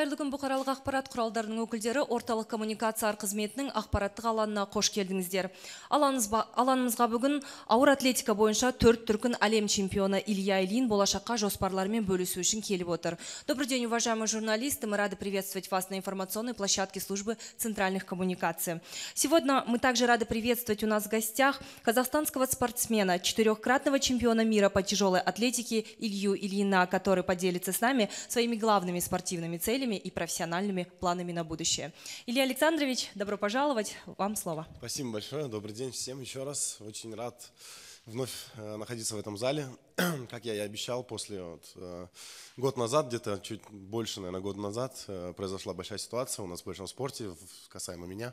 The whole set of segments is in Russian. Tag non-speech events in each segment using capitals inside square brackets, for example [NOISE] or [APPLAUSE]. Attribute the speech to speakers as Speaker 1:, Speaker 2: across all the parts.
Speaker 1: қайырлы күн бұқаралық ақпарат құралдарының өкілдері орталық коммуникациялар қызметінің ақпараттық алаңына қош келдіңіздер алаңымызға бүгін ауыр атлетика бойынша төрт түркін әлем чемпионы илья ильин болашаққа жоспарлармен бөлісу үшін келіп отыр добрый день уважаемые журналисты мы рады приветствовать вас на информационной площадке службы центральных коммуникаций сегодня мы также рады приветствовать у нас в гостях казахстанского спортсмена четырехкратного чемпиона мира по тяжелой атлетике илью ильина который поделится с нами своими главными спортивными целями идеями и профессиональными планами на будущее. Илья Александрович, добро пожаловать, вам слово.
Speaker 2: Спасибо большое, добрый день всем еще раз. Очень рад вновь э, находиться в этом зале. [CLEARS THROAT] Как я и обещал, после вот, э, год назад, где-то чуть больше, наверное, года назад, э, произошла большая ситуация у нас в большом спорте, касаемо меня.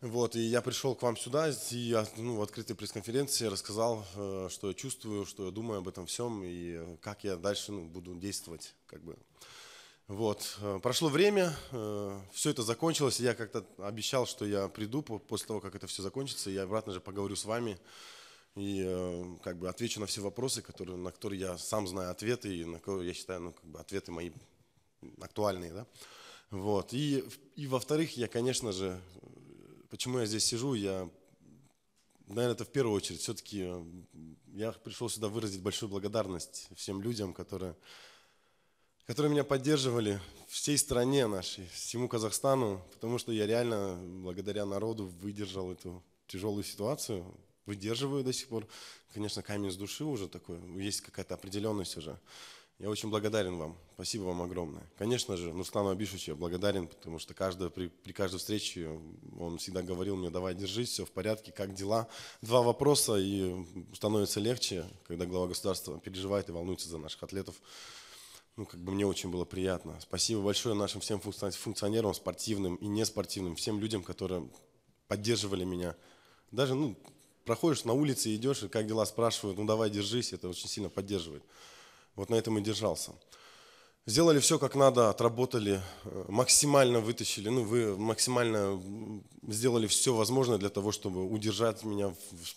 Speaker 2: Вот, и я пришел к вам сюда, и я ну, в открытой пресс-конференции рассказал, что я чувствую, что я думаю об этом всем, и как я дальше ну, буду действовать. Как бы. Вот. Э, прошло время, э, все это закончилось, и я как-то обещал, что я приду после того, как это все закончится, я обратно же поговорю с вами и э, как бы отвечу на все вопросы, которые, на которые я сам знаю ответы, и на которые я считаю, ну, как бы ответы мои актуальные, да. Вот. И, и во-вторых, я, конечно же, почему я здесь сижу, я, наверное, это в первую очередь, все-таки я пришел сюда выразить большую благодарность всем людям, которые которые меня поддерживали всей стране нашей, всему Казахстану, потому что я реально благодаря народу выдержал эту тяжелую ситуацию, выдерживаю до сих пор. Конечно, камень с души уже такой, есть какая-то определенность уже. Я очень благодарен вам. Спасибо вам огромное. Конечно же, Нурслану Абишевичу я благодарен, потому что каждый при, при каждой встрече он всегда говорил мне, давай, держись, все в порядке, как дела. Два вопроса, и становится легче, когда глава государства переживает и волнуется за наших атлетов ну, как бы мне очень было приятно. Спасибо большое нашим всем функционерам, спортивным и неспортивным, всем людям, которые поддерживали меня. Даже, ну, проходишь на улице, идешь, и как дела спрашивают, ну, давай, держись, это очень сильно поддерживает. Вот на этом и держался. Сделали все как надо, отработали, э, максимально вытащили, ну, вы максимально сделали все возможное для того, чтобы удержать меня в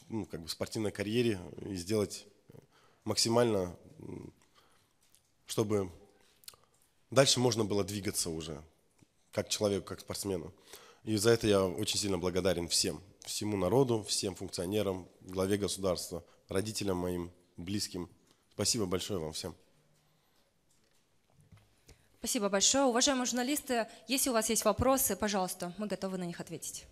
Speaker 2: ну, как бы в спортивной карьере и сделать максимально чтобы дальше можно было двигаться уже, как человеку, как спортсмену. И за это я очень сильно благодарен всем, всему народу, всем функционерам, главе государства, родителям моим, близким. Спасибо большое вам всем.
Speaker 1: Спасибо большое. Уважаемые журналисты, если у вас есть вопросы, пожалуйста, мы готовы на них ответить.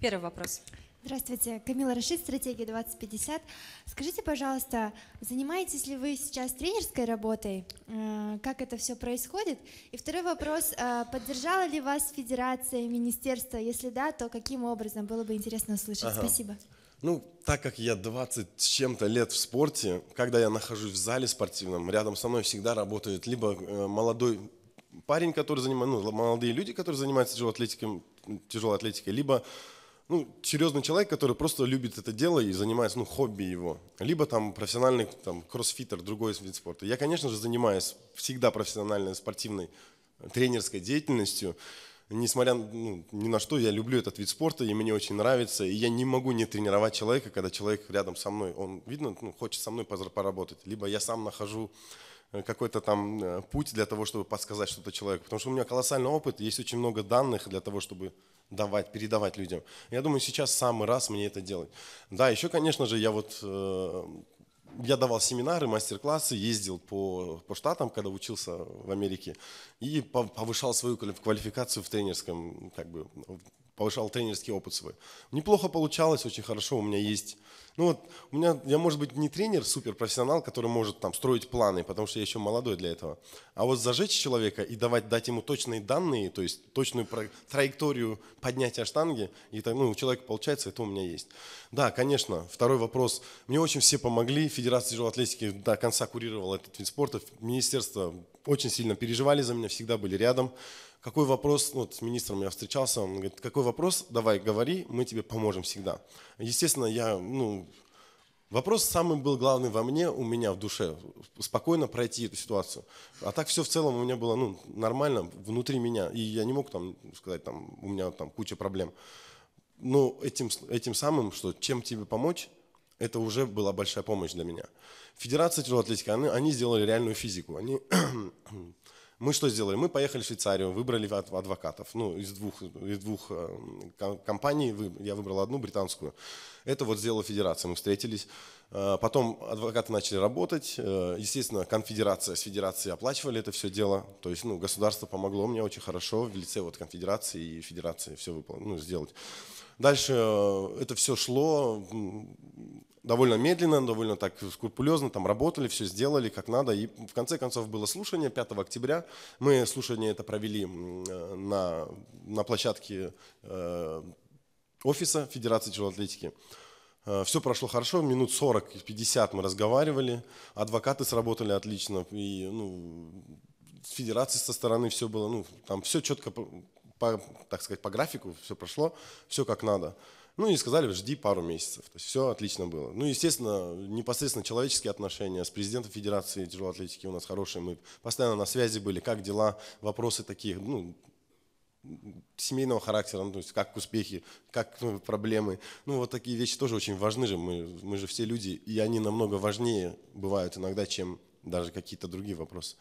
Speaker 1: Первый вопрос.
Speaker 3: Здравствуйте, Камила Рашид, стратегия 2050. Скажите, пожалуйста, занимаетесь ли вы сейчас тренерской работой? Э, как это все происходит? И второй вопрос, э, поддержала ли вас федерация, министерство? Если да, то каким образом? Было бы интересно услышать. Ага. Спасибо.
Speaker 2: Ну, так как я 20 с чем-то лет в спорте, когда я нахожусь в зале спортивном, рядом со мной всегда работает либо э, молодой парень, который занимается, ну, молодые люди, которые занимаются тяжелой атлетикой, тяжелой атлетикой либо ну, серьезный человек, который просто любит это дело и занимается, ну, хобби его. Либо там профессиональный там, кроссфитер, другой вид спорта. Я, конечно же, занимаюсь всегда профессиональной спортивной э, тренерской деятельностью. Несмотря ну, ни на что, я люблю этот вид спорта, и мне очень нравится. И я не могу не тренировать человека, когда человек рядом со мной. Он, видно, ну, хочет со мной поработать. Либо я сам нахожу Э, какой-то там э, путь для того, чтобы подсказать что-то человеку. Потому что у меня колоссальный опыт, есть очень много данных для того, чтобы давать, передавать людям. Я думаю, сейчас самый раз мне это делать. Да, еще, конечно же, я вот э, я давал семинары, мастер-классы, ездил по, по штатам, когда учился в Америке, и повышал свою квалификацию в тренерском как бы, повышал тренерский опыт свой. Неплохо получалось, очень хорошо у меня есть. Ну вот, у меня, я, может быть, не тренер, суперпрофессионал, который может там строить планы, потому что я еще молодой для этого. А вот зажечь человека и давать, дать ему точные данные, то есть точную траекторию поднятия штанги, и там, ну, у человека получается, это у меня есть. Да, конечно, второй вопрос. Мне очень все помогли, Федерация тяжелой атлетики до конца курировала этот вид спорта, министерство очень сильно переживали за меня, всегда были рядом какой вопрос, ну, вот с министром я встречался, он говорит, какой вопрос, давай говори, мы тебе поможем всегда. Естественно, я, ну, Вопрос самый был главный во мне, у меня в душе, спокойно пройти эту ситуацию. А так все в целом у меня было ну, нормально внутри меня, и я не мог там сказать, там, у меня там куча проблем. Но этим, этим самым, что чем тебе помочь, это уже была большая помощь для меня. Федерация тяжелой атлетики, они, они сделали реальную физику. Они мы что сделали? Мы поехали в Швейцарию, выбрали адвокатов. Ну, из двух, из двух э, компаний я выбрал одну, британскую. Это вот сделала федерация. Мы встретились. Э, потом адвокаты начали работать. Э, естественно, конфедерация с федерацией оплачивали это все дело. То есть, ну, государство помогло мне очень хорошо в лице вот конфедерации и федерации все выполнить, ну, сделать. Дальше э, это все шло довольно медленно, довольно так скрупулезно, там работали, все сделали как надо. И в конце концов было слушание 5 октября. Мы слушание это провели э, на, на площадке э, офиса Федерации тяжелой атлетики. Все прошло хорошо, минут 40-50 мы разговаривали, адвокаты сработали отлично, и ну, с федерацией со стороны все было, ну, там все четко по, так сказать, по графику все прошло, все как надо. Ну и сказали, жди пару месяцев. То есть все отлично было. Ну, естественно, непосредственно человеческие отношения с президентом Федерации тяжелой атлетики у нас хорошие. Мы постоянно на связи были, как дела, вопросы такие, ну, семейного характера, ну, то есть как успехи, как ну, проблемы. Ну, вот такие вещи тоже очень важны же. Мы, мы же все люди, и они намного важнее бывают иногда, чем даже какие-то другие вопросы.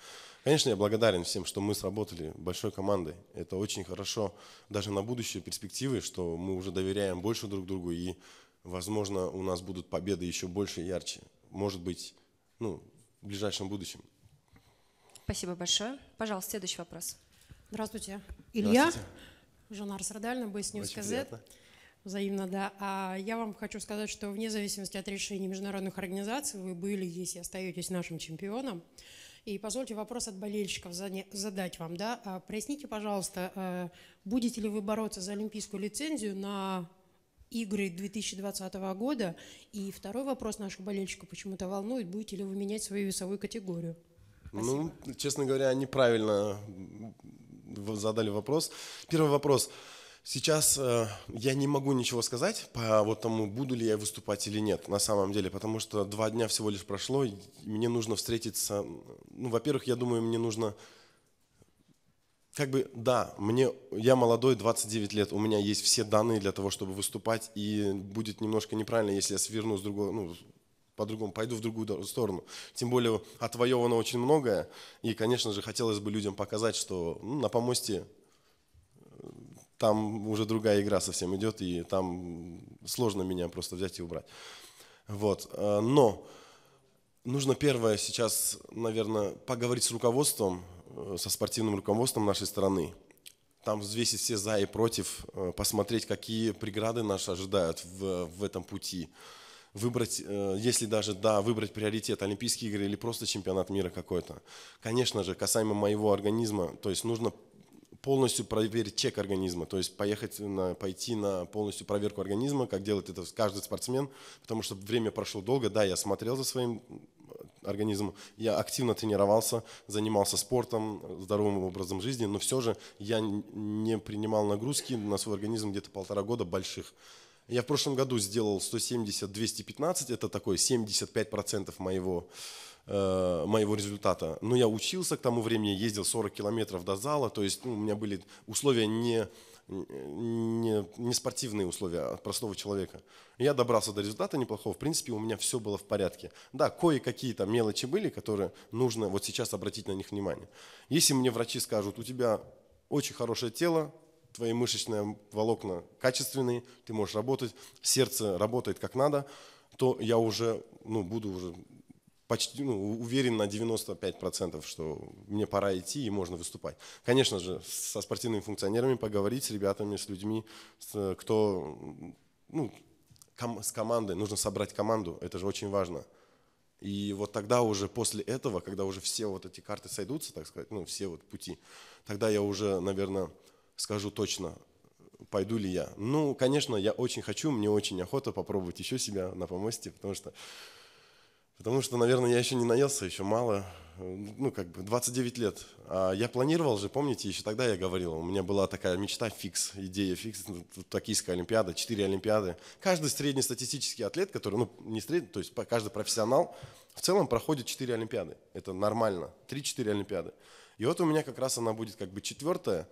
Speaker 2: Конечно, я благодарен всем, что мы сработали большой командой. Это очень хорошо даже на будущее перспективы, что мы уже доверяем больше друг другу, и, возможно, у нас будут победы еще больше и ярче. Может быть, ну, в ближайшем будущем.
Speaker 1: Спасибо большое. Пожалуйста, следующий вопрос. Здравствуйте. Илья, Здравствуйте. Жанар Сардальна, Бэснюс КЗ. Взаимно, да. А я вам хочу сказать, что вне зависимости от решений международных организаций вы были, есть и остаетесь нашим чемпионом. И позвольте вопрос от болельщиков задать вам. Да? А, проясните, пожалуйста, э, будете ли вы бороться за олимпийскую лицензию на игры 2020 года? И второй вопрос нашего болельщика почему-то волнует. Будете ли вы менять свою весовую категорию?
Speaker 2: Ну, Спасибо. Ну, честно говоря, неправильно задали вопрос. Первый вопрос. Сейчас э, я не могу ничего сказать по вот тому, буду ли я выступать или нет, на самом деле, потому что два дня всего лишь прошло, и мне нужно встретиться. Ну, во-первых, я думаю, мне нужно как бы, да, мне, я молодой, 29 лет, у меня есть все данные для того, чтобы выступать, и будет немножко неправильно, если я сверну с другого, ну, по-другому, пойду в другую сторону. Тем более отвоевано очень многое, и, конечно же, хотелось бы людям показать, что ну, на помосте там уже другая игра совсем идет, и там сложно меня просто взять и убрать. Вот. Э, но нужно первое сейчас, наверное, поговорить с руководством, э, со спортивным руководством нашей страны. Там взвесить все за и против, э, посмотреть, какие преграды нас ожидают в, в этом пути. Выбрать, если даже, да, выбрать приоритет, Олимпийские игры или просто чемпионат мира какой-то. Конечно же, касаемо моего организма, то есть нужно полностью проверить чек организма, то есть поехать на, пойти на полностью проверку организма, как делает это каждый спортсмен, потому что время прошло долго, да, я смотрел за своим э, организмом, я активно тренировался, занимался спортом, здоровым образом жизни, но все же я не принимал нагрузки на свой организм где-то полтора года больших. Я в прошлом году сделал 170-215, это такой 75% моего Э, моего результата. Но я учился к тому времени, ездил 40 километров до зала, то есть ну, у меня были условия не, не, не спортивные условия а от простого человека. Я добрался до результата неплохого, в принципе, у меня все было в порядке. Да, кое-какие там мелочи были, которые нужно вот сейчас обратить на них внимание. Если мне врачи скажут, у тебя очень хорошее тело, твои мышечные волокна качественные, ты можешь работать, сердце работает как надо, то я уже ну, буду уже почти ну, уверен на 95%, что мне пора идти и можно выступать. Конечно же, со спортивными функционерами поговорить, с ребятами, с людьми, с, э, кто, ну, ком, с командой, нужно собрать команду, это же очень важно. И вот тогда уже после этого, когда уже все вот эти карты сойдутся, так сказать, ну, все вот пути, тогда я уже, наверное, скажу точно, пойду ли я. Ну, конечно, я очень хочу, мне очень охота попробовать еще себя на помосте, потому что Потому что, наверное, я еще не наелся, еще мало. Ну, как бы 29 лет. А я планировал же, помните, еще тогда я говорил, у меня была такая мечта фикс, идея фикс, ну, Токийская Олимпиада, 4 Олимпиады. Каждый среднестатистический атлет, который, ну, не средний, то есть каждый профессионал, в целом проходит 4 Олимпиады. Это нормально, 3-4 Олимпиады. И вот у меня как раз она будет как бы четвертая,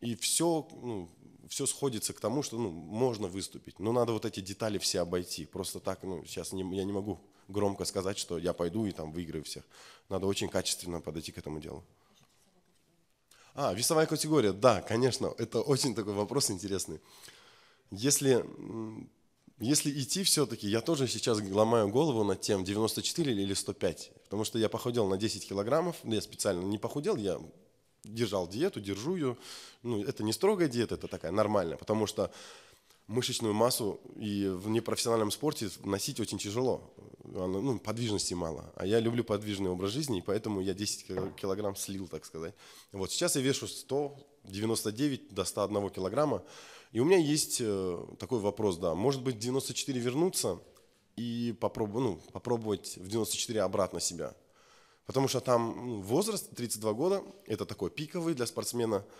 Speaker 2: и все, ну, все сходится к тому, что ну, можно выступить. Но надо вот эти детали все обойти. Просто так, ну, сейчас не, я не могу громко сказать, что я пойду и там выиграю всех. Надо очень качественно подойти к этому делу. А, весовая категория, да, конечно, это очень такой вопрос интересный. Если, если идти все-таки, я тоже сейчас ломаю голову над тем 94 или 105, потому что я похудел на 10 килограммов, ну, я специально не похудел, я держал диету, держу ее. Ну, это не строгая диета, это такая нормальная, потому что мышечную массу и в непрофессиональном спорте носить очень тяжело. Она, ну, подвижности мало. А я люблю подвижный образ жизни, и поэтому я 10 килограмм слил, так сказать. Вот сейчас я вешу 199 до 101 килограмма. И у меня есть э, такой вопрос, да, может быть 94 вернуться и попробу, ну, попробовать в 94 обратно себя. Потому что там ну, возраст 32 года, это такой пиковый для спортсмена –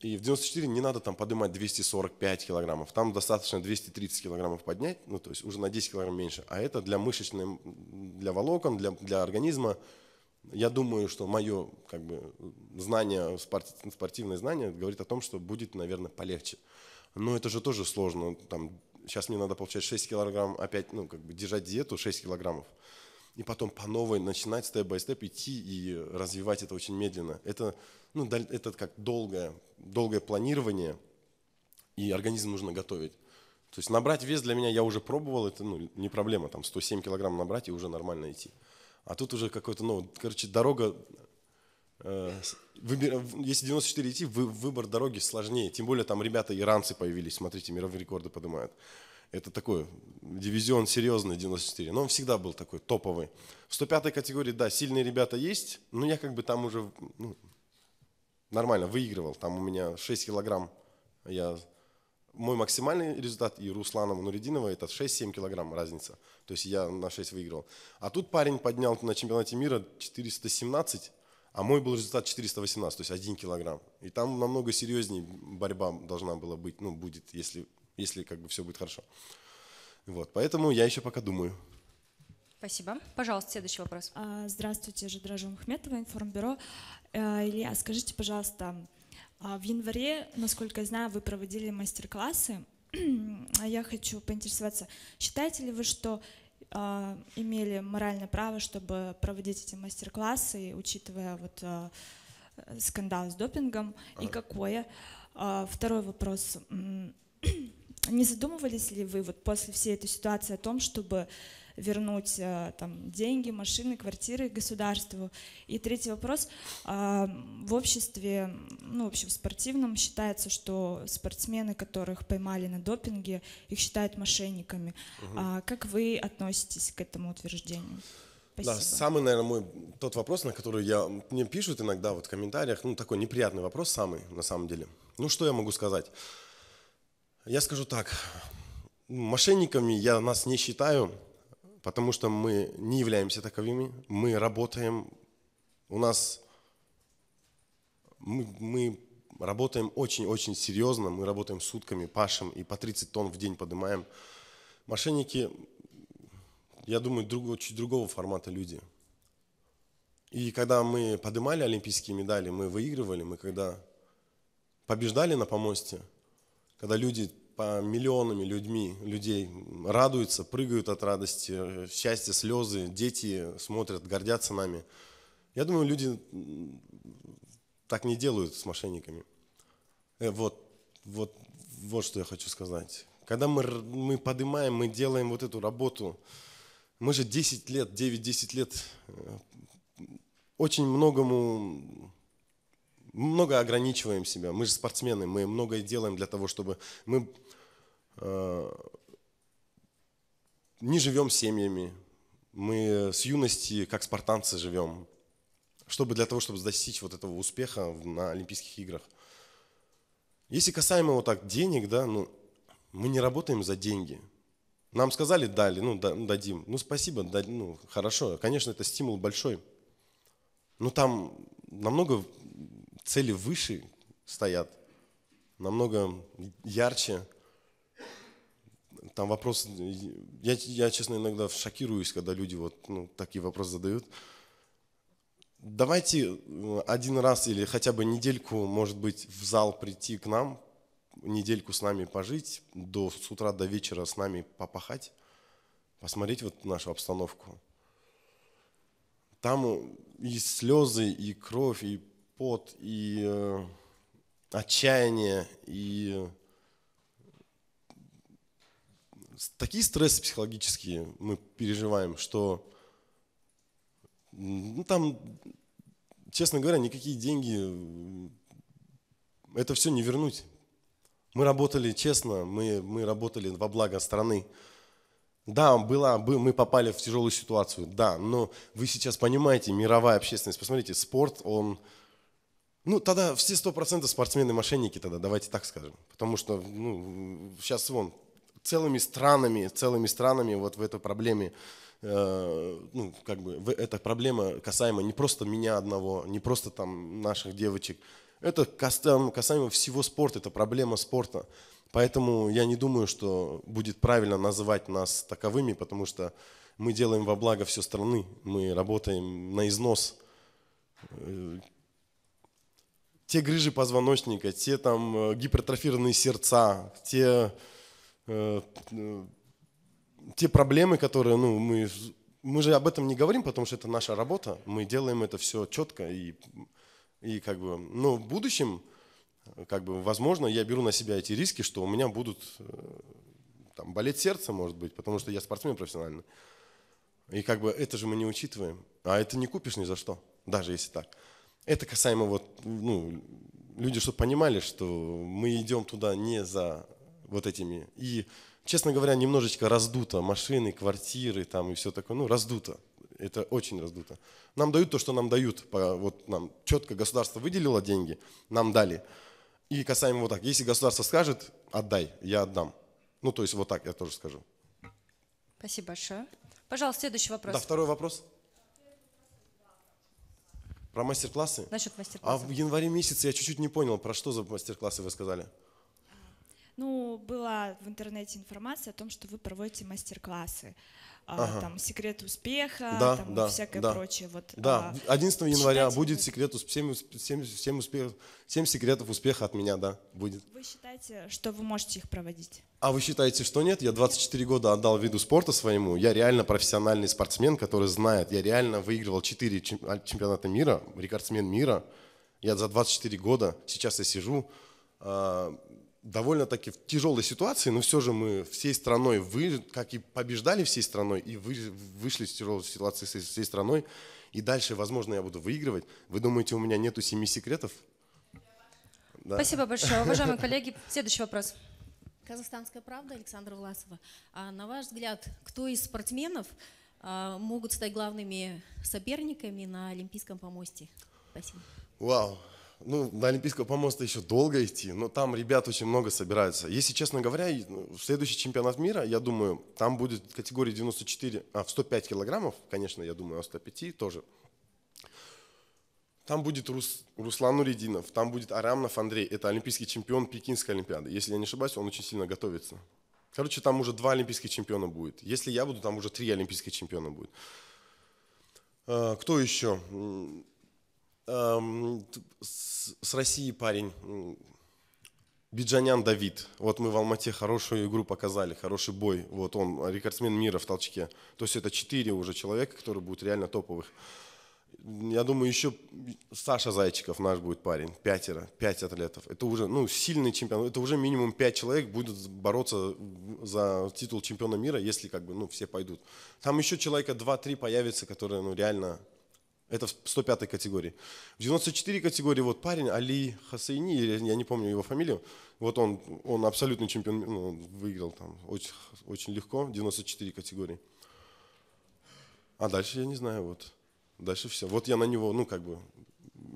Speaker 2: и в 94 не надо там поднимать 245 килограммов, там достаточно 230 килограммов поднять, ну то есть уже на 10 килограмм меньше. А это для мышечной, для волокон, для, для организма, я думаю, что мое как бы, знание, спортивное знание говорит о том, что будет, наверное, полегче. Но это же тоже сложно. Там, сейчас мне надо получать 6 килограмм опять, ну, как бы держать диету 6 килограммов и потом по новой начинать степ-бай-степ идти и развивать это очень медленно. Это, ну, это как долгое, долгое планирование, и организм нужно готовить. То есть набрать вес для меня я уже пробовал, это ну, не проблема, там 107 килограмм набрать и уже нормально идти. А тут уже какой-то, ну, короче, дорога, э, если 94 идти, вы, выбор дороги сложнее. Тем более там ребята иранцы появились, смотрите, мировые рекорды поднимают. Это такой дивизион серьезный 94, но он всегда был такой топовый. В 105 категории, да, сильные ребята есть, но я как бы там уже ну, нормально выигрывал. Там у меня 6 килограмм, я мой максимальный результат и Руслана Мануридинова это 6-7 килограмм разница. То есть я на 6 выиграл. А тут парень поднял на чемпионате мира 417, а мой был результат 418, то есть 1 килограмм. И там намного серьезнее борьба должна была быть, ну, будет, если если как бы все будет хорошо. Вот, поэтому я еще пока думаю.
Speaker 3: Спасибо. Пожалуйста, следующий вопрос. А, здравствуйте, Жидража Мухметова, Информбюро. Э, Илья, скажите, пожалуйста, а в январе, насколько я знаю, вы проводили мастер-классы. А я хочу поинтересоваться, считаете ли вы, что имели моральное право, чтобы проводить эти мастер-классы, учитывая вот скандал с допингом, и какое? Второй вопрос. Не задумывались ли вы вот после всей этой ситуации о том, чтобы вернуть э, там, деньги, машины, квартиры государству? И третий вопрос. А, в обществе, ну, в общем, в спортивном считается, что спортсмены, которых поймали на допинге, их считают мошенниками. Угу. Как вы относитесь к этому утверждению?
Speaker 2: Спасибо. Да, самый, наверное, мой тот вопрос, на который я мне пишут иногда вот в комментариях, ну такой неприятный вопрос самый на самом деле. Ну что я могу сказать? Я скажу так, мошенниками я нас не считаю, потому что мы не являемся таковыми, мы работаем, у нас мы, мы работаем очень-очень серьезно, мы работаем сутками, пашем и по 30 тонн в день поднимаем. Мошенники, я думаю, друг, чуть другого формата люди. И когда мы поднимали олимпийские медали, мы выигрывали, мы когда побеждали на помосте, когда люди по миллионами людьми, людей радуются, прыгают от радости, счастья, слезы, дети смотрят, гордятся нами. Я думаю, люди так не делают с мошенниками. Э, вот, вот, вот что я хочу сказать. Когда мы, мы поднимаем, мы делаем вот эту работу, мы же 10 лет, 9-10 лет э, очень многому много ограничиваем себя. Мы же спортсмены, мы многое делаем для того, чтобы мы Э, не живем семьями, мы с юности как спартанцы живем, чтобы для того, чтобы достичь вот этого успеха на Олимпийских играх. Если касаемо вот так денег, да, ну, мы не работаем за деньги. Нам сказали, дали, ну, дадим. Ну, спасибо, да, ну, хорошо. Конечно, это стимул большой. Но там намного цели выше стоят, намного ярче там вопрос, я, я честно иногда шокируюсь, когда люди вот ну, такие вопросы задают. Давайте э, один раз или хотя бы недельку, может быть, в зал прийти к нам, недельку с нами пожить, до, с утра до вечера с нами попахать, посмотреть вот нашу обстановку. Там и слезы, и кровь, и пот, и э, отчаяние, и такие стрессы психологические мы переживаем, что ну, там, честно говоря, никакие деньги, это все не вернуть. Мы работали честно, мы, мы работали во благо страны. Да, была, мы попали в тяжелую ситуацию, да, но вы сейчас понимаете, мировая общественность, посмотрите, спорт, он... Ну, тогда все 100% спортсмены-мошенники тогда, давайте так скажем. Потому что, ну, сейчас вон, целыми странами, целыми странами вот в этой проблеме, э, ну, как бы, эта проблема касаема не просто меня одного, не просто там наших девочек, это касаемо, всего спорта, это проблема спорта. Поэтому я не думаю, что будет правильно называть нас таковыми, потому что мы делаем во благо все страны, мы работаем на износ. Э, те грыжи позвоночника, те там э, гипертрофированные сердца, те Э, те проблемы, которые, ну, мы, мы же об этом не говорим, потому что это наша работа, мы делаем это все четко и, и как бы, но в будущем, как бы, возможно, я беру на себя эти риски, что у меня будут э, там, болеть сердце, может быть, потому что я спортсмен профессиональный. И как бы это же мы не учитываем. А это не купишь ни за что, даже если так. Это касаемо вот, ну, люди, чтобы понимали, что мы идем туда не за вот этими. И, честно говоря, немножечко раздуто. Машины, квартиры там и все такое. Ну, раздуто. Это очень раздуто. Нам дают то, что нам дают. Вот нам четко государство выделило деньги, нам дали. И касаемо вот так. Если государство скажет, отдай, я отдам. Ну, то есть вот так я тоже скажу.
Speaker 1: Спасибо большое. Пожалуйста, следующий вопрос. Да, второй
Speaker 2: вопрос. Про мастер-классы? Насчет мастер-классов. А в январе месяце я чуть-чуть не понял, про что за мастер-классы вы сказали?
Speaker 3: Ну, была в интернете информация о том, что вы проводите мастер-классы. А, ага. Там секрет успеха, да, там да, всякое да. прочее. Вот, да, 11 а, января
Speaker 2: будет секрет успеха, 7, 7 секретов успеха от меня, да, будет.
Speaker 3: Вы считаете, что вы можете их проводить?
Speaker 2: А вы считаете, что нет? Я 24 года отдал виду спорта своему. Я реально профессиональный спортсмен, который знает. Я реально выигрывал 4 а, чемпионата мира, рекордсмен мира. Я за 24 года, сейчас я сижу, довольно-таки в тяжелой ситуации, но все же мы всей страной, вы, как и побеждали всей страной, и вы, вышли из тяжелой ситуации со всей страной, и дальше, возможно, я буду выигрывать. Вы думаете, у меня нету семи секретов? Да. Спасибо большое. Уважаемые [LAUGHS]
Speaker 1: коллеги, следующий вопрос. Казахстанская правда, Александра Власова. А на ваш взгляд, кто из спортсменов а, могут стать главными соперниками на Олимпийском помосте? Спасибо.
Speaker 2: Вау. Wow ну, до Олимпийского помоста еще долго идти, но там ребят очень много собираются. Если честно говоря, ну, следующий чемпионат мира, я думаю, там будет категория 94, а, в 105 килограммов, конечно, я думаю, а о 105 тоже. Там будет Рус, Руслан Уридинов, там будет Арамнов Андрей. Это олимпийский чемпион Пекинской Олимпиады. Если я не ошибаюсь, он очень сильно готовится. Короче, там уже два олимпийских чемпиона будет. Если я буду, там уже три олимпийских чемпиона будет. А, кто еще? Эм, с России парень, Биджанян Давид. Вот мы в Алмате хорошую игру показали, хороший бой. Вот он, рекордсмен мира в толчке. То есть это четыре уже человека, которые будут реально топовых. Я думаю, еще Саша Зайчиков наш будет парень. Пятеро, пять атлетов. Это уже ну, сильный чемпион. Это уже минимум пять человек будут бороться за титул чемпиона мира, если как бы ну, все пойдут. Там еще человека два-три появится, которые ну, реально это в 105 категории. В 94 категории вот парень Али Хасейни, я не помню его фамилию, вот он, он абсолютный чемпион, ну, выиграл там очень, очень легко, 94 категории. А дальше я не знаю, вот. Дальше все. Вот я на него, ну как бы,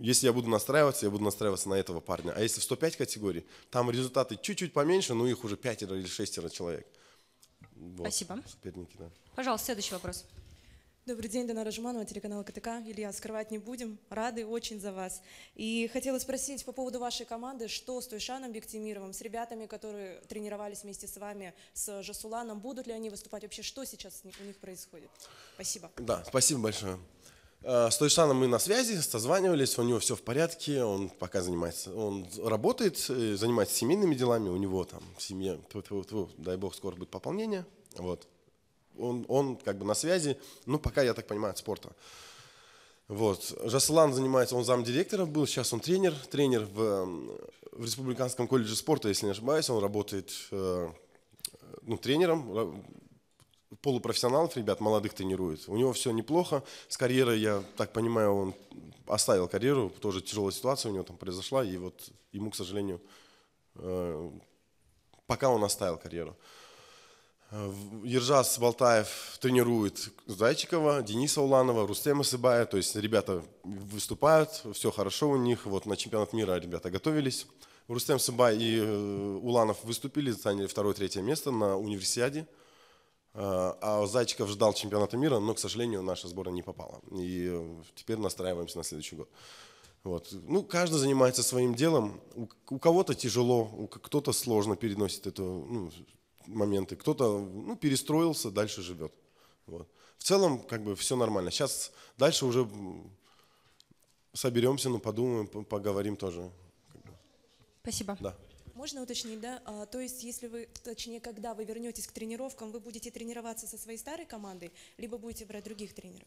Speaker 2: если я буду настраиваться, я буду настраиваться на этого парня. А если в 105 категории там результаты чуть-чуть поменьше, но их уже пятеро или шестеро человек. Вот, Спасибо. Соперники, да.
Speaker 3: Пожалуйста, следующий вопрос. Добрый день, Дана Ражуманова, телеканал КТК. Илья, скрывать не будем. Рады очень за вас. И хотела спросить по поводу вашей команды, что с Тойшаном, Бектимировым, с ребятами, которые тренировались вместе с вами, с Жасуланом, будут ли они выступать вообще? Что сейчас у них происходит? Спасибо. Да,
Speaker 2: спасибо большое. Э, с Тойшаном мы на связи, созванивались, у него все в порядке, он пока занимается, он работает, э, занимается семейными делами, у него там в семье, тьфу -тьфу -тьфу, дай бог, скоро будет пополнение, вот, он, он как бы на связи, ну, пока, я так понимаю, от спорта. Вот. Жаслан занимается, он замдиректора был, сейчас он тренер, тренер в, эм, в Республиканском колледже спорта, если не ошибаюсь, он работает э, ну, тренером, полупрофессионалов, ребят, молодых тренирует. У него все неплохо. С карьерой, я так понимаю, он оставил карьеру, тоже тяжелая ситуация у него там произошла, и вот ему, к сожалению, э, пока он оставил карьеру. Э, Ержас Балтаев тренирует Зайчикова, Дениса Уланова, Рустема Сыбая. То есть ребята выступают, все хорошо у них. Вот на чемпионат мира ребята готовились. Рустем Сыбай и э, Уланов выступили, заняли второе-третье место на универсиаде. Э, а Зайчиков ждал чемпионата мира, но, к сожалению, наша сборная не попала. И теперь настраиваемся на следующий год. Вот. Ну, каждый занимается своим делом. У, кого-то тяжело, у кого то сложно переносит эту ну, моменты, кто-то ну, перестроился, дальше живет. Вот. В целом, как бы все нормально. Сейчас дальше уже соберемся, ну, подумаем, поговорим тоже. Спасибо. Да.
Speaker 3: Можно уточнить, да? А, то есть, если вы, точнее, когда вы вернетесь к тренировкам, вы будете тренироваться со своей старой командой, либо будете брать других
Speaker 2: тренеров?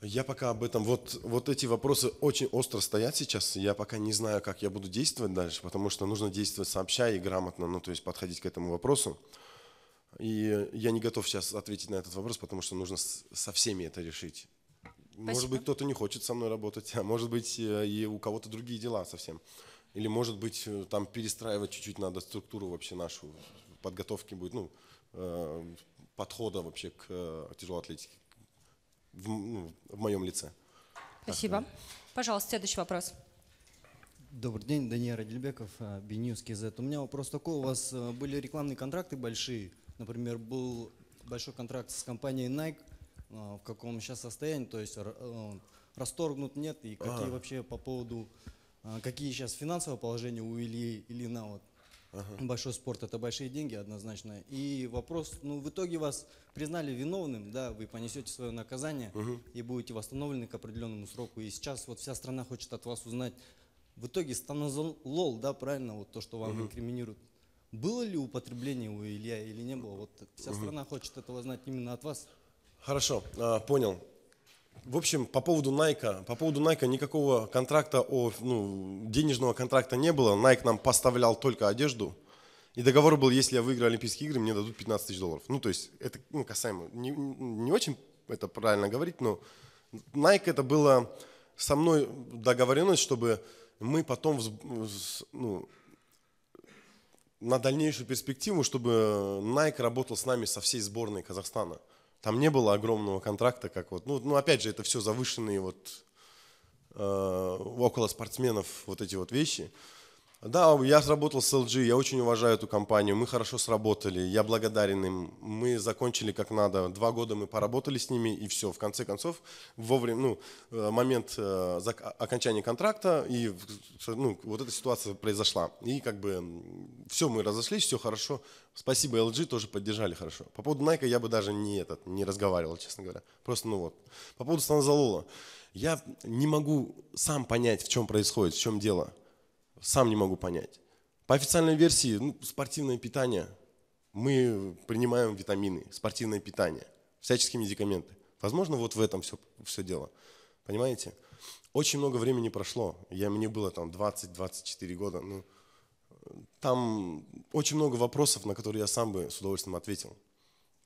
Speaker 2: Я пока об этом, вот, вот эти вопросы очень остро стоят сейчас, я пока не знаю, как я буду действовать дальше, потому что нужно действовать сообща и грамотно, ну, то есть подходить к этому вопросу. И я не готов сейчас ответить на этот вопрос, потому что нужно со всеми это решить. Спасибо. Может быть, кто-то не хочет со мной работать, а может быть, э, и у кого-то другие дела совсем. Или, может быть, э, там перестраивать чуть-чуть надо структуру вообще нашу, подготовки будет, ну, э, подхода вообще к тяжелой атлетике в, ну, в моем лице.
Speaker 1: Спасибо. Так. Пожалуйста, следующий вопрос.
Speaker 4: Добрый день, Даниил Радильбеков, BNews, KZ. У меня вопрос такой, у вас были рекламные контракты большие, Например, был большой контракт с компанией Nike, а, в каком сейчас состоянии, то есть э, расторгнут нет, и какие ага. вообще по поводу, а, какие сейчас финансовые положения у Ильи Ильина, вот, Ага. Большой спорт это большие деньги однозначно. И вопрос, ну в итоге вас признали виновным, да, вы понесете свое наказание угу. и будете восстановлены к определенному сроку. И сейчас вот вся страна хочет от вас узнать. В итоге станозол, да, правильно, вот то, что вам угу. инкриминируют. Было ли употребление у Илья или не было? Вот вся страна хочет этого знать именно от вас.
Speaker 2: Хорошо, а, понял. В общем, по поводу Nike, по поводу Nike никакого контракта, о, ну, денежного контракта не было. Nike нам поставлял только одежду. И договор был, если я выиграю Олимпийские игры, мне дадут 15 тысяч долларов. Ну, то есть, это ну, касаемо, не, не очень это правильно говорить, но Nike это было со мной договоренность, чтобы мы потом ну, на дальнейшую перспективу, чтобы Nike работал с нами со всей сборной Казахстана. Там не было огромного контракта, как вот, ну, ну опять же, это все завышенные вот э, около спортсменов вот эти вот вещи. Да, я работал с LG, я очень уважаю эту компанию, мы хорошо сработали, я благодарен им, мы закончили как надо, два года мы поработали с ними и все, в конце концов, вовремя, ну, э, момент э, а, окончания контракта и ну, вот эта ситуация произошла. И как бы все, мы разошлись, все хорошо, спасибо LG, тоже поддержали хорошо. По поводу Nike я бы даже не, этот, не разговаривал, честно говоря, просто ну вот. По поводу Станзалола, я не могу сам понять, в чем происходит, в чем дело сам не могу понять. По официальной версии, ну, спортивное питание. Мы принимаем витамины, спортивное питание, всяческие медикаменты. Возможно, вот в этом все, все дело. Понимаете? Очень много времени прошло. Я, мне было там 20-24 года. Ну, там очень много вопросов, на которые я сам бы с удовольствием ответил.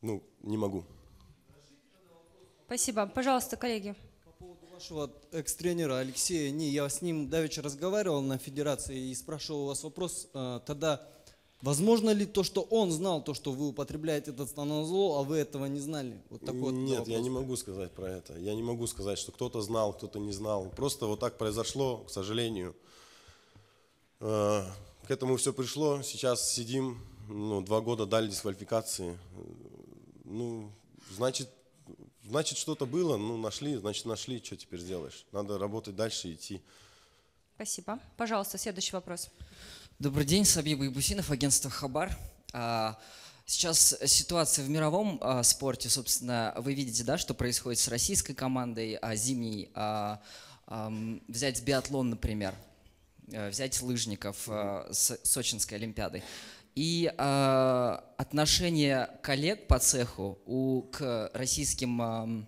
Speaker 2: Ну, не могу.
Speaker 1: Спасибо. Пожалуйста, коллеги
Speaker 4: вашего экс-тренера Алексея не, Я с ним давеча разговаривал на федерации и спрашивал у вас вопрос. А, тогда возможно ли то, что он знал то, что вы употребляете этот станозол, а вы этого не знали? Вот такой вот Нет, вопрос. я не
Speaker 2: могу сказать про это. Я не могу сказать, что кто-то знал, кто-то не знал. Просто вот так произошло, к сожалению. А, к этому все пришло. Сейчас сидим, ну, два года дали дисквалификации. Ну, значит, Значит, что-то было, ну, нашли, значит, нашли, что теперь сделаешь. Надо работать дальше, идти.
Speaker 1: Спасибо. Пожалуйста, следующий вопрос.
Speaker 5: Добрый день, Сабиб Ибусинов, агентство «Хабар». А, сейчас ситуация в мировом а, спорте, собственно, вы видите, да, что происходит с российской командой, а зимней, взять биатлон, например, взять лыжников с Сочинской Олимпиадой. И э, отношение коллег по цеху у, к российским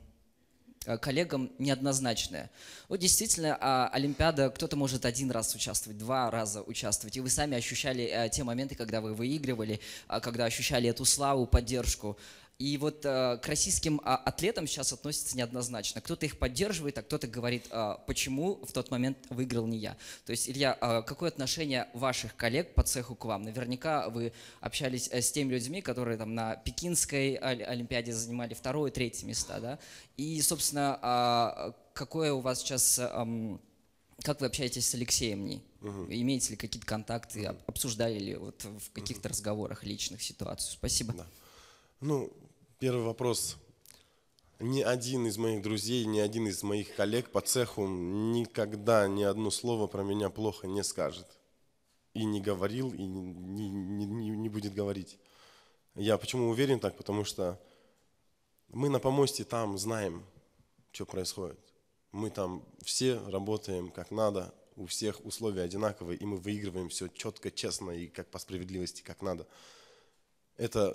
Speaker 5: э, коллегам неоднозначное. Вот действительно, э, Олимпиада, кто-то может один раз участвовать, два раза участвовать. И вы сами ощущали э, те моменты, когда вы выигрывали, э, когда ощущали эту славу, поддержку. И вот э, к российским э, атлетам сейчас относятся неоднозначно. Кто-то их поддерживает, а кто-то говорит, э, почему в тот момент выиграл не я. То есть, Илья, э, какое отношение ваших коллег по цеху к вам? Наверняка вы общались э, с теми людьми, которые там на Пекинской Олимпиаде занимали второе, третье места, да? И, собственно, э, какое у вас сейчас... Э, эм, как вы общаетесь с Алексеем Ни? Угу. Имеете ли какие-то контакты? Угу. Обсуждали ли вот в каких-то угу. разговорах личных ситуацию? Спасибо. Да.
Speaker 2: Ну, Первый вопрос. Ни один из моих друзей, ни один из моих коллег по цеху никогда ни одно слово про меня плохо не скажет. И не говорил, и не, не, не, не будет говорить. Я почему уверен так? Потому что мы на помосте там знаем, что происходит. Мы там все работаем как надо, у всех условия одинаковые, и мы выигрываем все четко, честно и как по справедливости, как надо. Это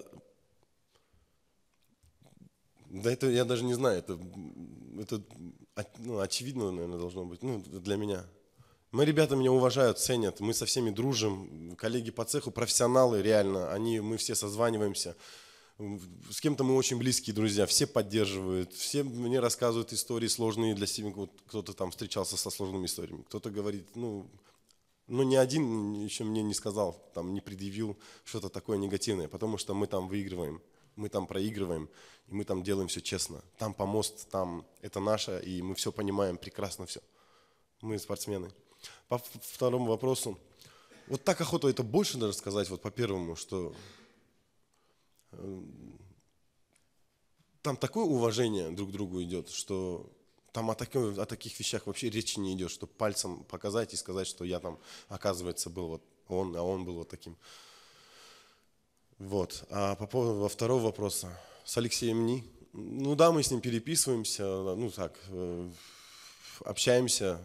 Speaker 2: да это я даже не знаю, это, это ну, очевидно, наверное, должно быть, ну, для меня. Мои ребята меня уважают, ценят, мы со всеми дружим, коллеги по цеху, профессионалы реально, они, мы все созваниваемся, с кем-то мы очень близкие друзья, все поддерживают, все мне рассказывают истории сложные для себя, вот кто-то там встречался со сложными историями, кто-то говорит, ну, ну ни один еще мне не сказал, там, не предъявил что-то такое негативное, потому что мы там выигрываем, мы там проигрываем, и мы там делаем все честно. Там помост, там это наше, и мы все понимаем прекрасно все. Мы спортсмены. По второму вопросу. Вот так охота это больше даже сказать, вот по первому, что эм, там такое уважение друг к другу идет, что там о, таком, о таких вещах вообще речи не идет, что пальцем показать и сказать, что я там, оказывается, был вот он, а он был вот таким. Вот. А по поводу во второго вопроса с Алексеем Ни. Ну да, мы с ним переписываемся, ну так, э, общаемся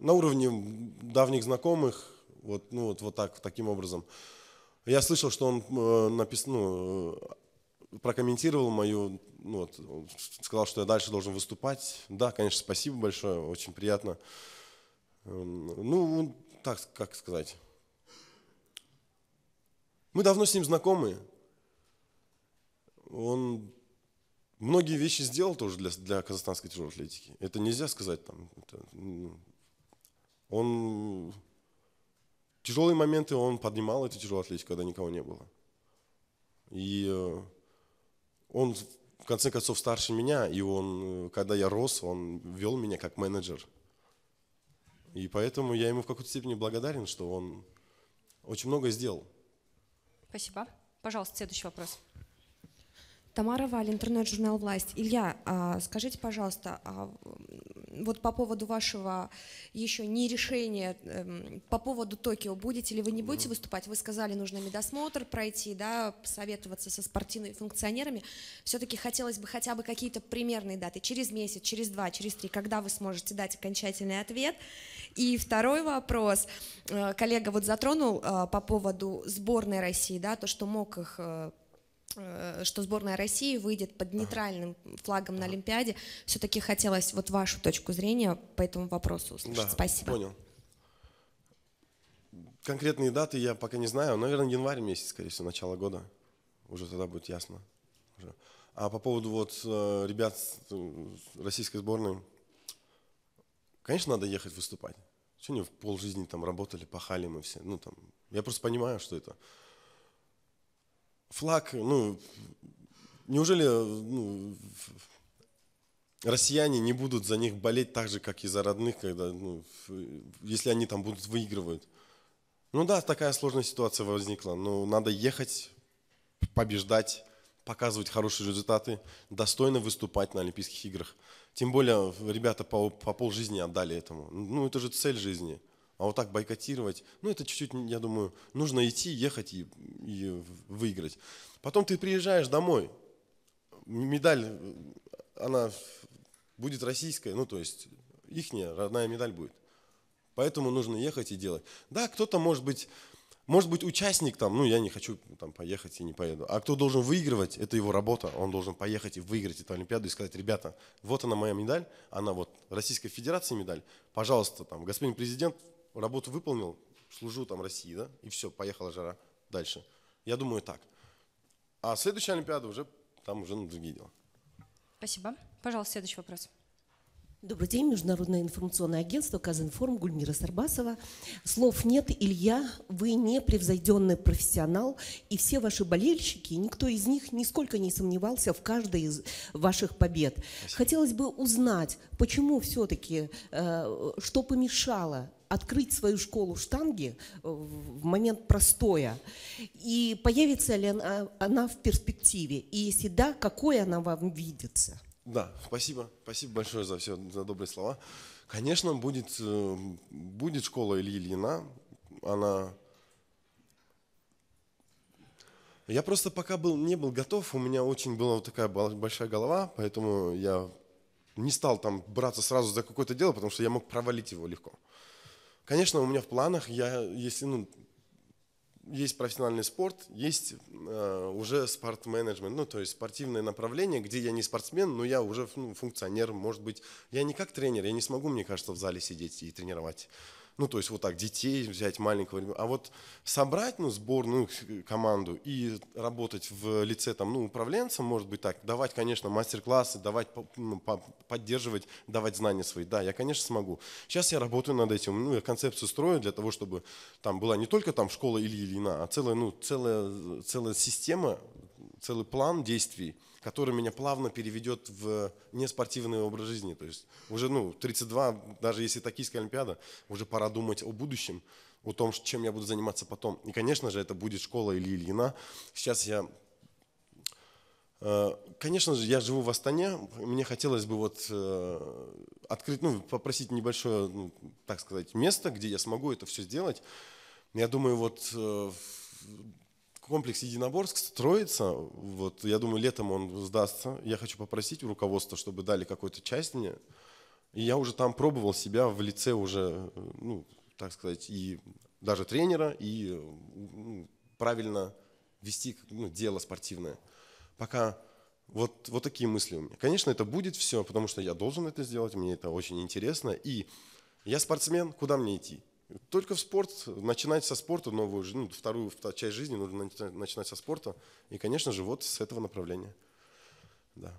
Speaker 2: на уровне давних знакомых, вот, ну вот, вот так, таким образом. Я слышал, что он э, напис, ну, э, прокомментировал мою, ну, вот, сказал, что я дальше должен выступать. Да, конечно, спасибо большое, очень приятно. Эм, ну, ну, так, как сказать. Мы давно с ним знакомы, он многие вещи сделал тоже для, для казахстанской тяжелой атлетики. Это нельзя сказать там. Это, он тяжелые моменты он поднимал эту тяжелую атлетику, когда никого не было. И э, он в конце концов старше меня, и он, э, когда я рос, он вел меня как менеджер. И поэтому я ему в какой-то степени благодарен, что он очень многое сделал.
Speaker 1: Спасибо. Пожалуйста, следующий вопрос.
Speaker 3: Тамара Валь, интернет-журнал «Власть». Илья, а, скажите, пожалуйста, а, вот по поводу вашего еще не решения, эм, по поводу Токио, будете ли вы не будете выступать? Вы сказали, нужно медосмотр пройти, да, посоветоваться со спортивными функционерами. Все-таки хотелось бы хотя бы какие-то примерные даты, через месяц, через два, через три, когда вы сможете дать окончательный ответ. И второй вопрос. Э, коллега вот затронул а, по поводу сборной России, да, то, что мог их э, Э, что сборная России выйдет под нейтральным ага. флагом ага. на Олимпиаде. Все-таки хотелось вот вашу точку зрения по этому вопросу услышать. Да, Спасибо. Понял.
Speaker 2: Конкретные даты я пока не знаю. Наверное, январь месяц, скорее всего, начало года. Уже тогда будет ясно. Уже. А по поводу вот э, ребят э, российской сборной, конечно, надо ехать выступать. Что они в полжизни там работали, пахали мы все. Ну, там, я просто понимаю, что это флаг, ну, неужели ну, россияне не будут за них болеть так же, как и за родных, когда, ну, если они там будут выигрывать? Ну да, такая сложная ситуация возникла, но надо ехать, побеждать, показывать хорошие результаты, достойно выступать на Олимпийских играх. Тем более ребята по, по жизни отдали этому. Ну это же цель жизни – а вот так бойкотировать, ну это чуть-чуть, я думаю, нужно идти, ехать и, и выиграть. Потом ты приезжаешь домой, медаль, э, она будет российская, ну то есть ихняя родная медаль будет. Поэтому нужно ехать и делать. Да, кто-то может быть, может быть участник там, ну я не хочу там поехать и не поеду. А кто должен выигрывать, это его работа. Он должен поехать и выиграть эту Олимпиаду и сказать, ребята, вот она моя медаль, она вот Российской Федерации медаль. Пожалуйста, там, господин президент, работу выполнил, служу там России, да, и все, поехала жара дальше. Я думаю так. А следующая Олимпиада уже там уже на другие дела.
Speaker 1: Спасибо. Пожалуйста, следующий вопрос. Добрый день, Международное информационное агентство «Казинформ», Гульмира Сарбасова. Слов нет, Илья, вы непревзойденный профессионал, и все ваши болельщики, никто из них нисколько не сомневался в каждой из ваших побед. Спасибо. Хотелось бы узнать, почему все-таки, э, что помешало открыть свою школу штанги э, в момент простоя? И появится ли она, она в перспективе? И если да, какой она вам видится?
Speaker 2: Да, спасибо. Спасибо большое за все, за добрые слова. Конечно, будет, э, будет школа Ильи Ильина. Она я просто пока был, не был готов, у меня очень была вот такая большая голова, поэтому я не стал там браться сразу за какое-то дело, потому что я мог провалить его легко. Конечно, у меня в планах, я, если, ну, есть профессиональный спорт, есть э, уже спорт ну, то есть спортивное направление, где я не спортсмен, но я уже ну, функционер, может быть. Я не как тренер, я не смогу, мне кажется, в зале сидеть и тренировать ну, то есть вот так детей взять маленького. А вот собрать ну, сборную э, команду и работать в лице там, ну, управленца, может быть так, давать, конечно, мастер-классы, давать, ну, поддерживать, давать знания свои. Да, я, конечно, смогу. Сейчас я работаю над этим. Ну, я концепцию строю для того, чтобы там была не только там школа или Ильина, а целая, ну, целая, целая система, целый план действий – который меня плавно переведет в неспортивный образ жизни. То есть уже, ну, 32, даже если Токийская Олимпиада, уже пора думать о будущем, о том, чем я буду заниматься потом. И, конечно же, это будет школа или Ильина. Сейчас я э, Конечно же, я живу в Астане. Мне хотелось бы вот э, открыть, ну, попросить небольшое, ну, так сказать, место, где я смогу это все сделать. Я думаю, вот э, комплекс единоборств строится. Вот, я думаю, летом он сдастся. Я хочу попросить у руководства, чтобы дали какую-то часть мне. И я уже там пробовал себя в лице уже, ну, так сказать, и даже тренера, и ну, правильно вести ну, дело спортивное. Пока вот, вот такие мысли у меня. Конечно, это будет все, потому что я должен это сделать, мне это очень интересно. И я спортсмен, куда мне идти? Только в спорт. Начинать со спорта новую, жизнь, ну, вторую часть жизни нужно начинать со спорта. И, конечно же, вот с этого направления. Да.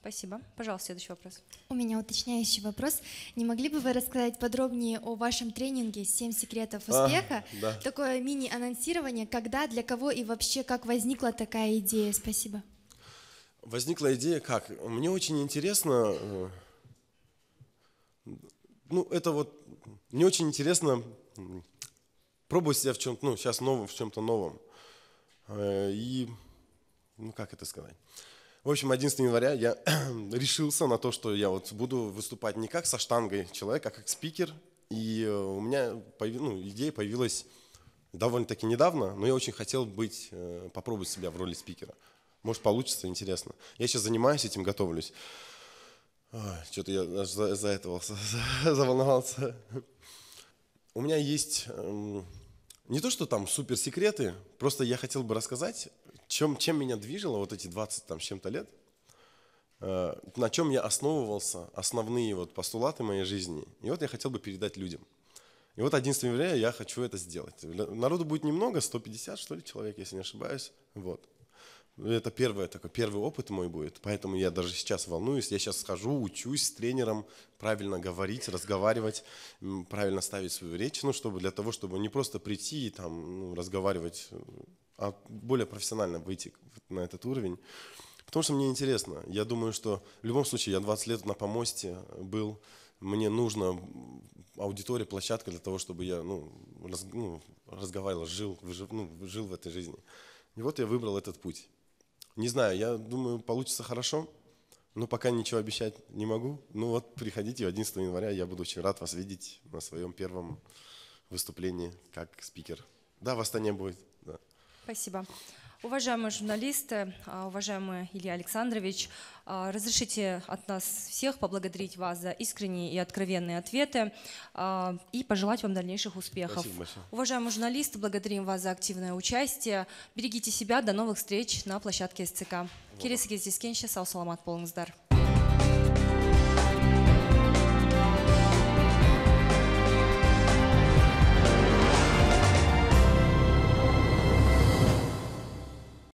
Speaker 1: Спасибо. Пожалуйста, следующий вопрос.
Speaker 3: У меня уточняющий вопрос. Не могли бы вы рассказать подробнее о вашем тренинге «7 секретов успеха»? А, да. Такое мини-анонсирование. Когда, для кого и вообще как возникла такая идея? Спасибо.
Speaker 2: Возникла идея как? Мне очень интересно... Э, ну, это вот мне очень интересно пробовать себя в чем-то, ну, сейчас новом, в чем-то новом. И, ну, как это сказать? В общем, 11 января я [CLEARS THROAT] решился на то, что я вот буду выступать не как со штангой человек, а как спикер. И э, у меня появ... ну, идея появилась довольно-таки недавно, но я очень хотел быть, э, попробовать себя в роли спикера. Может, получится, интересно. Я сейчас занимаюсь этим, готовлюсь. Что-то я аж за, [LAUGHS] за этого заволновался у меня есть эм, не то, что там супер секреты, просто я хотел бы рассказать, чем, чем меня движило вот эти 20 там с чем-то лет, э, на чем я основывался, основные вот постулаты моей жизни. И вот я хотел бы передать людям. И вот 11 января я хочу это сделать. Народу будет немного, 150, что ли, человек, если не ошибаюсь. Вот. Ну, это первое, такой первый опыт мой будет, поэтому я даже сейчас волнуюсь. Я сейчас схожу, учусь с тренером правильно говорить, разговаривать, правильно ставить свою речь, ну, чтобы для того, чтобы не просто прийти и там ну, разговаривать, а более профессионально выйти на этот уровень. Потому что мне интересно. Я думаю, что в любом случае я 20 лет на помосте был, мне нужна аудитория, площадка для того, чтобы я ну, раз, ну, разговаривал, жил, выжив, ну, жил в этой жизни. И вот я выбрал этот путь. Не знаю, я думаю, получится хорошо, но пока ничего обещать не могу. Ну вот, приходите 11 января, я буду очень рад вас видеть на своем первом выступлении как спикер. Да, вас-то не будет. Да.
Speaker 1: Спасибо. Уважаемые журналисты, а, уважаемый Илья Александрович, а, разрешите от нас всех поблагодарить вас за искренние и откровенные ответы а, и пожелать вам дальнейших успехов. Спасибо большое. Уважаемые журналисты, благодарим вас за активное участие. Берегите себя, до новых встреч на площадке СЦК. Кирис Гездискенщи, Сау Саламат Полнгздар.